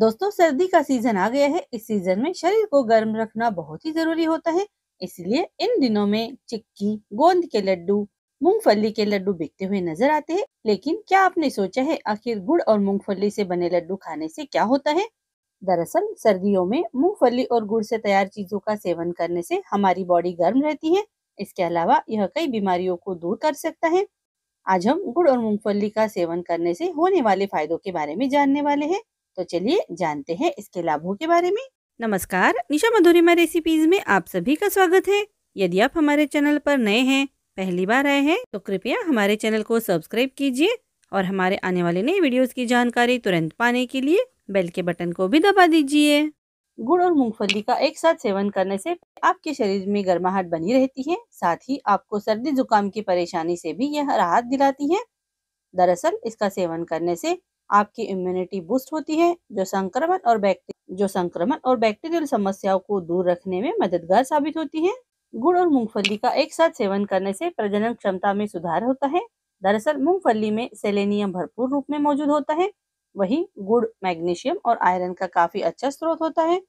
दोस्तों सर्दी का सीजन आ गया है इस सीजन में शरीर को गर्म रखना बहुत ही जरूरी होता है इसलिए इन दिनों में चिक्की गोंद के लड्डू मूंगफली के लड्डू बिकते हुए नजर आते हैं लेकिन क्या आपने सोचा है आखिर गुड़ और मूंगफली से बने लड्डू खाने से क्या होता है दरअसल सर्दियों में मूंगफली और गुड़ से तैयार चीजों का सेवन करने से हमारी बॉडी गर्म रहती है इसके अलावा यह कई बीमारियों को दूर कर सकता है आज हम गुड़ और मूंगफली का सेवन करने से होने वाले फायदों के बारे में जानने वाले हैं तो चलिए जानते हैं इसके लाभों के बारे में नमस्कार निशा मधुरिमा रेसिपीज में आप सभी का स्वागत है यदि आप हमारे चैनल पर नए हैं पहली बार आए हैं तो कृपया हमारे चैनल को सब्सक्राइब कीजिए और हमारे आने वाले नए वीडियोस की जानकारी तुरंत पाने के लिए बेल के बटन को भी दबा दीजिए गुड़ और मूंगफली का एक साथ सेवन करने से आपके शरीर में गर्माहट बनी रहती है साथ ही आपको सर्दी जुकाम की परेशानी से भी यह राहत दिलाती है दरअसल इसका सेवन करने से आपकी इम्यूनिटी बूस्ट होती है जो संक्रमण और जो संक्रमण और बैक्टीरियल समस्याओं को दूर रखने में मददगार साबित होती है गुड़ और मूंगफली का एक साथ सेवन करने से प्रजनन क्षमता में सुधार होता है दरअसल मूंगफली में सेलेनियम भरपूर रूप में मौजूद होता है वही गुड़ मैग्नीशियम और आयरन का काफी अच्छा स्रोत होता है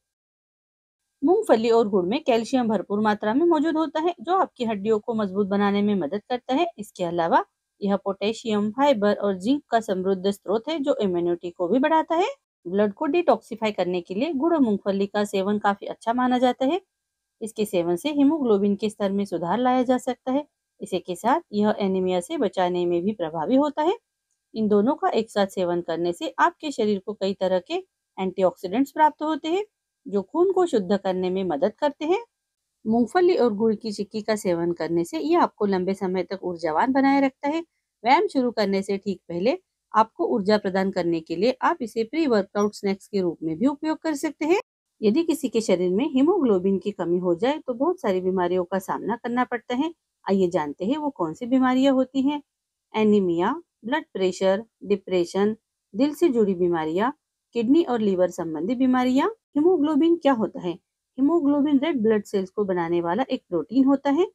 मूंगफली और गुड़ में कैल्शियम भरपूर मात्रा में मौजूद होता है जो आपकी हड्डियों को मजबूत बनाने में मदद करता है इसके अलावा यह पोटेशियम फाइबर और जिंक का समृद्ध स्रोत है जो इम्यूनिटी को भी बढ़ाता है ब्लड को डिटॉक्सिफाई करने के लिए गुड़ और मूंगफली का सेवन काफी अच्छा माना जाता है इसके सेवन से हीमोग्लोबिन के स्तर में सुधार लाया जा सकता है इसी के साथ यह एनीमिया से बचाने में भी प्रभावी होता है इन दोनों का एक साथ सेवन करने से आपके शरीर को कई तरह के एंटीऑक्सीडेंट्स प्राप्त होते हैं जो खून को शुद्ध करने में मदद करते हैं मूंगफली और गुड़ की चिक्की का सेवन करने से यह आपको लंबे समय तक ऊर्जावान बनाए रखता है व्यायाम शुरू करने से ठीक पहले आपको ऊर्जा प्रदान करने के लिए आप इसे प्री वर्कआउट स्नैक्स के रूप में भी उपयोग कर सकते हैं यदि किसी के शरीर में हीमोग्लोबिन की कमी हो जाए तो बहुत सारी बीमारियों का सामना करना पड़ता है आइए जानते हैं वो कौन सी बीमारियां होती हैं एनीमिया ब्लड प्रेशर डिप्रेशन दिल से जुड़ी बीमारियां किडनी और लीवर संबंधी बीमारियां हीमोग्लोबिन क्या होता है हीमोग्लोबिन रेड ब्लड सेल्स को बनाने वाला एक प्रोटीन होता है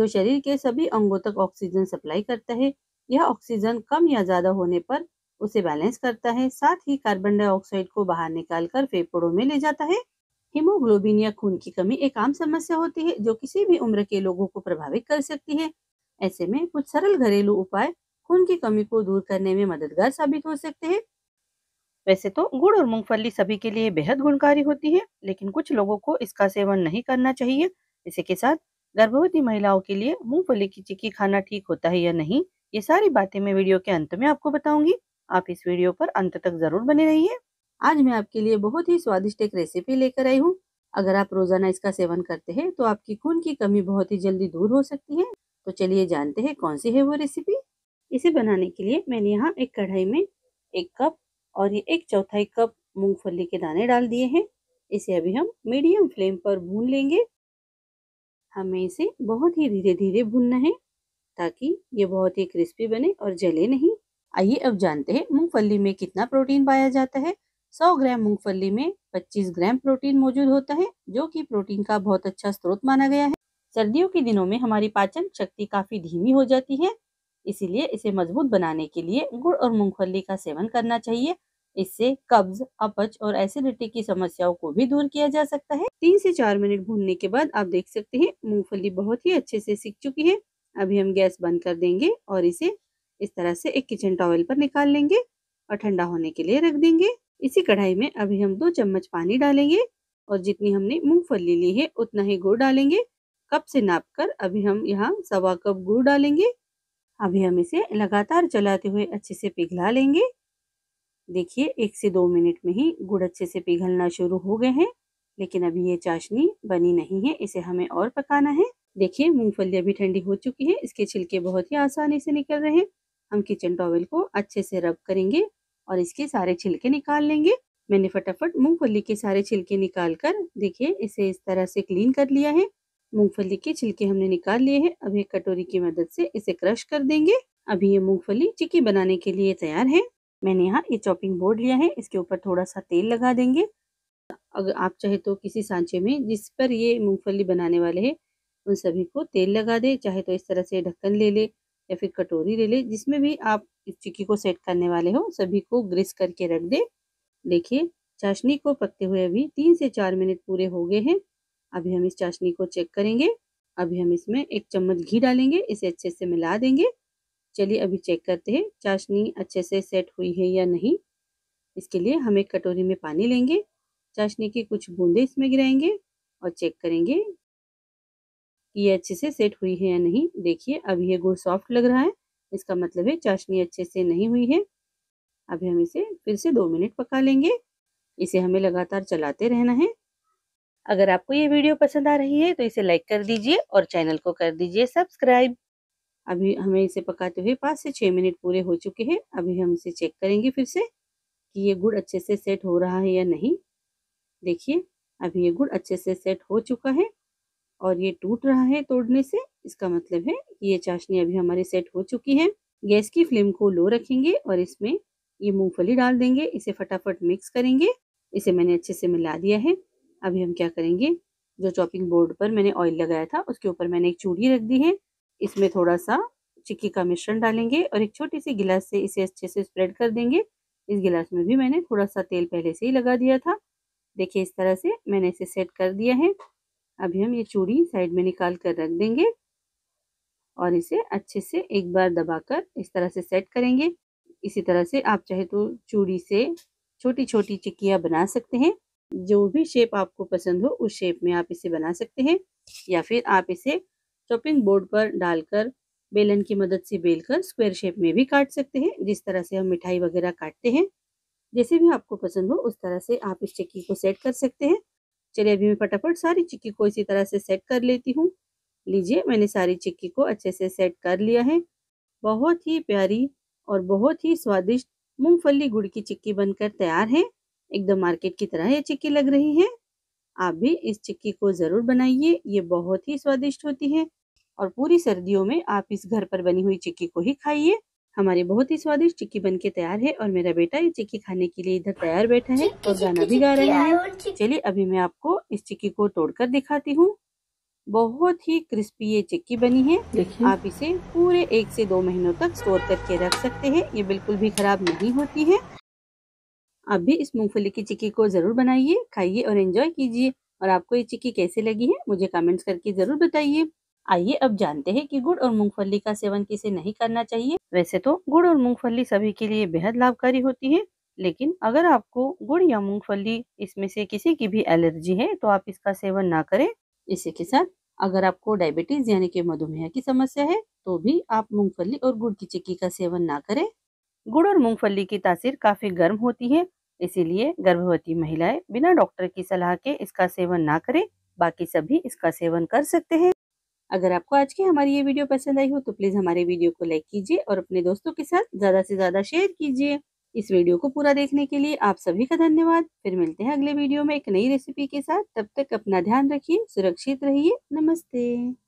जो शरीर के सभी अंगों तक ऑक्सीजन सप्लाई करता है यह ऑक्सीजन कम या ज्यादा होने पर उसे बैलेंस करता है साथ ही कार्बन डाइऑक्साइड को बाहर निकाल कर फेफड़ों में ले जाता है हीमोग्लोबिन या खून की कमी एक आम समस्या होती है जो किसी भी उम्र के लोगों को प्रभावित कर सकती है ऐसे में कुछ सरल घरेलू उपाय खून की कमी को दूर करने में मददगार साबित हो सकते हैं वैसे तो गुड़ और मूंगफली सभी के लिए बेहद गुणकारी होती है लेकिन कुछ लोगों को इसका सेवन नहीं करना चाहिए इसी के साथ गर्भवती महिलाओं के लिए मूंगफली की चिक्की खाना ठीक होता है या नहीं ये सारी बातें मैं वीडियो के अंत में आपको बताऊंगी आप इस वीडियो पर अंत तक जरूर बने रहिए आज मैं आपके लिए बहुत ही स्वादिष्ट एक रेसिपी लेकर आई हूँ अगर आप रोजाना इसका सेवन करते हैं तो आपकी खून की कमी बहुत ही जल्दी दूर हो सकती है तो चलिए जानते हैं कौन सी है वो रेसिपी इसे बनाने के लिए मैंने यहाँ एक कढ़ाई में एक कप और ये एक चौथाई कप मूंगफली के दाने डाल दिए हैं इसे अभी हम मीडियम फ्लेम पर भून लेंगे हमें इसे बहुत ही धीरे धीरे भूनना है ताकि ये बहुत ही क्रिस्पी बने और जले नहीं आइए अब जानते हैं मूंगफली में कितना प्रोटीन पाया जाता है 100 ग्राम मूंगफली में 25 ग्राम प्रोटीन मौजूद होता है जो कि प्रोटीन का बहुत अच्छा स्रोत माना गया है सर्दियों के दिनों में हमारी पाचन शक्ति काफी धीमी हो जाती है इसीलिए इसे मजबूत बनाने के लिए गुड़ और मूंगफली का सेवन करना चाहिए इससे कब्ज अपच और एसिडिटी की समस्याओं को भी दूर किया जा सकता है तीन से चार मिनट भूनने के बाद आप देख सकते हैं मूंगफली बहुत ही अच्छे से सीख चुकी है अभी हम गैस बंद कर देंगे और इसे इस तरह से एक किचन टॉवल पर निकाल लेंगे और ठंडा होने के लिए रख देंगे इसी कढ़ाई में अभी हम दो चम्मच पानी डालेंगे और जितनी हमने मूंगफली ली है उतना ही गुड़ डालेंगे कप से नाप कर अभी हम यहाँ सवा कप गुड़ डालेंगे अभी हम इसे लगातार चलाते हुए अच्छे से पिघला लेंगे देखिए एक से दो मिनट में ही गुड़ अच्छे से पिघलना शुरू हो गए हैं लेकिन अभी ये चाशनी बनी नहीं है इसे हमें और पकाना है देखिए मूंगफली अभी ठंडी हो चुकी है इसके छिलके बहुत ही आसानी से निकल रहे हैं हम किचन टॉवेल को अच्छे से रब करेंगे और इसके सारे छिलके निकाल लेंगे मैंने फटाफट मूंगफली के सारे छिलके निकाल कर देखिए इसे इस तरह से क्लीन कर लिया है मूंगफली के छिलके हमने निकाल लिए हैं अब एक कटोरी की मदद से इसे क्रश कर देंगे अभी ये मूंगफली चिक्की बनाने के लिए तैयार है मैंने यहाँ ये चॉपिंग बोर्ड लिया है इसके ऊपर थोड़ा सा तेल लगा देंगे अगर आप चाहे तो किसी सांचे में जिस पर ये मूंगफली बनाने वाले हैं उन सभी को तेल लगा दे चाहे तो इस तरह से ढक्कन ले ले या फिर कटोरी ले ले जिसमें भी आप इस चिक्की को सेट करने वाले हो सभी को ग्रिस करके रख दे देखिए चाशनी को पकते हुए अभी तीन से चार मिनट पूरे हो गए हैं अभी हम इस चाशनी को चेक करेंगे अभी हम इसमें एक चम्मच घी डालेंगे इसे अच्छे से मिला देंगे चलिए अभी चेक करते हैं चाशनी अच्छे से सेट हुई है या नहीं इसके लिए हम एक कटोरी में पानी लेंगे चाशनी की कुछ बूंदे इसमें गिराएंगे और चेक करेंगे कि ये अच्छे से सेट हुई है या नहीं देखिए अभी ये गुड़ सॉफ्ट लग रहा है इसका मतलब है चाशनी अच्छे से नहीं हुई है अभी हम इसे फिर से दो मिनट पका लेंगे इसे हमें लगातार चलाते रहना है अगर आपको ये वीडियो पसंद आ रही है तो इसे लाइक कर दीजिए और चैनल को कर दीजिए सब्सक्राइब अभी हमें इसे पकाते हुए पाँच से छः मिनट पूरे हो चुके हैं अभी हम इसे चेक करेंगे फिर से कि ये गुड़ अच्छे से सेट हो रहा है या नहीं देखिए अभी ये गुड़ अच्छे से सेट हो चुका है और ये टूट रहा है तोड़ने से इसका मतलब है कि ये चाशनी अभी हमारी सेट हो चुकी है गैस की फ्लेम को लो रखेंगे और इसमें ये मूंगफली डाल देंगे इसे फटाफट मिक्स करेंगे इसे मैंने अच्छे से मिला दिया है अभी हम क्या करेंगे जो चॉपिंग बोर्ड पर मैंने ऑयल लगाया था उसके ऊपर मैंने एक चूड़ी रख दी है इसमें थोड़ा सा चिक्की का मिश्रण डालेंगे और एक छोटी सी गिलास से इसे अच्छे से स्प्रेड कर देंगे इस गिलास में भी मैंने थोड़ा सा तेल पहले से ही लगा दिया था देखिए इस तरह से मैंने इसे सेट कर दिया है अभी हम ये चूड़ी साइड में निकाल कर रख देंगे और इसे अच्छे से एक बार दबाकर इस तरह से सेट करेंगे इसी तरह से आप चाहे तो चूड़ी से छोटी छोटी चिक्कियाँ बना सकते हैं जो भी शेप आपको पसंद हो उस शेप में आप इसे बना सकते हैं या फिर आप इसे चॉपिंग बोर्ड पर डालकर बेलन की मदद से बेलकर स्क्वायर शेप में भी काट सकते हैं जिस तरह से हम मिठाई वगैरह काटते हैं जैसे भी आपको पसंद हो उस तरह से आप इस चिक्की को सेट कर सकते हैं चलिए अभी मैं फटाफट सारी चिक्की को इसी तरह से सेट कर लेती हूँ लीजिए मैंने सारी चिक्की को अच्छे से सेट कर लिया है बहुत ही प्यारी और बहुत ही स्वादिष्ट मूंगफली गुड़ की चिक्की बनकर तैयार है एकदम मार्केट की तरह ये चिक्की लग रही है आप भी इस चिक्की को ज़रूर बनाइए ये बहुत ही स्वादिष्ट होती है और पूरी सर्दियों में आप इस घर पर बनी हुई चिक्की को ही खाइए हमारी बहुत ही स्वादिष्ट चिक्की बन के तैयार है और मेरा बेटा ये चिक्की खाने के लिए इधर तैयार बैठा है और गाना भी गा रहे हैं चलिए अभी मैं आपको इस चिक्की को तोड़कर दिखाती हूँ बहुत ही क्रिस्पी ये चिक्की बनी है आप इसे पूरे एक से दो महीनों तक स्टोर करके रख सकते हैं ये बिल्कुल भी खराब नहीं होती है आप भी इस मूंगफली की चिक्की को ज़रूर बनाइए खाइए और एंजॉय कीजिए और आपको ये चिक्की कैसे लगी है मुझे कमेंट्स करके ज़रूर बताइए आइए अब जानते हैं कि गुड़ और मूंगफली का सेवन किसे नहीं करना चाहिए वैसे तो गुड़ और मूंगफली सभी के लिए बेहद लाभकारी होती है लेकिन अगर आपको गुड़ या मूंगफली इसमें से किसी की भी एलर्जी है तो आप इसका सेवन ना करें इसी के साथ अगर आपको डायबिटीज यानी कि मधुमेह की समस्या है तो भी आप मूंगफली और गुड़ की चिक्की का सेवन ना करें गुड़ और मूंगफली की तासीर काफ़ी गर्म होती है इसीलिए गर्भवती महिलाएं बिना डॉक्टर की सलाह के इसका सेवन ना करें बाकी सभी इसका सेवन कर सकते हैं अगर आपको आज की हमारी ये वीडियो पसंद आई हो तो प्लीज़ हमारे वीडियो को लाइक कीजिए और अपने दोस्तों के साथ ज़्यादा से ज़्यादा शेयर कीजिए इस वीडियो को पूरा देखने के लिए आप सभी का धन्यवाद फिर मिलते हैं अगले वीडियो में एक नई रेसिपी के साथ तब तक अपना ध्यान रखिए सुरक्षित रहिए नमस्ते